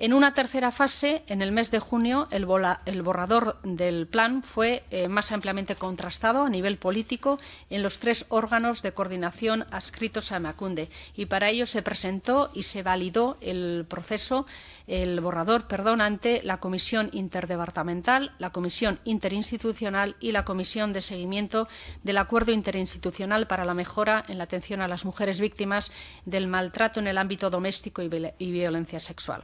En una tercera fase, en el mes de junio, el, borrador del plan fue eh, más ampliamente contrastado a nivel político en los tres órganos de coordinación adscritos a Macunde y para ello se presentó y se validó el proceso, el borrador, perdón, ante la Comisión Interdepartamental, la Comisión Interinstitucional y la Comisión de Seguimiento del Acuerdo Interinstitucional para la Mejora en la Atención a las Mujeres Víctimas del Maltrato en el Ámbito Doméstico y Violencia Sexual.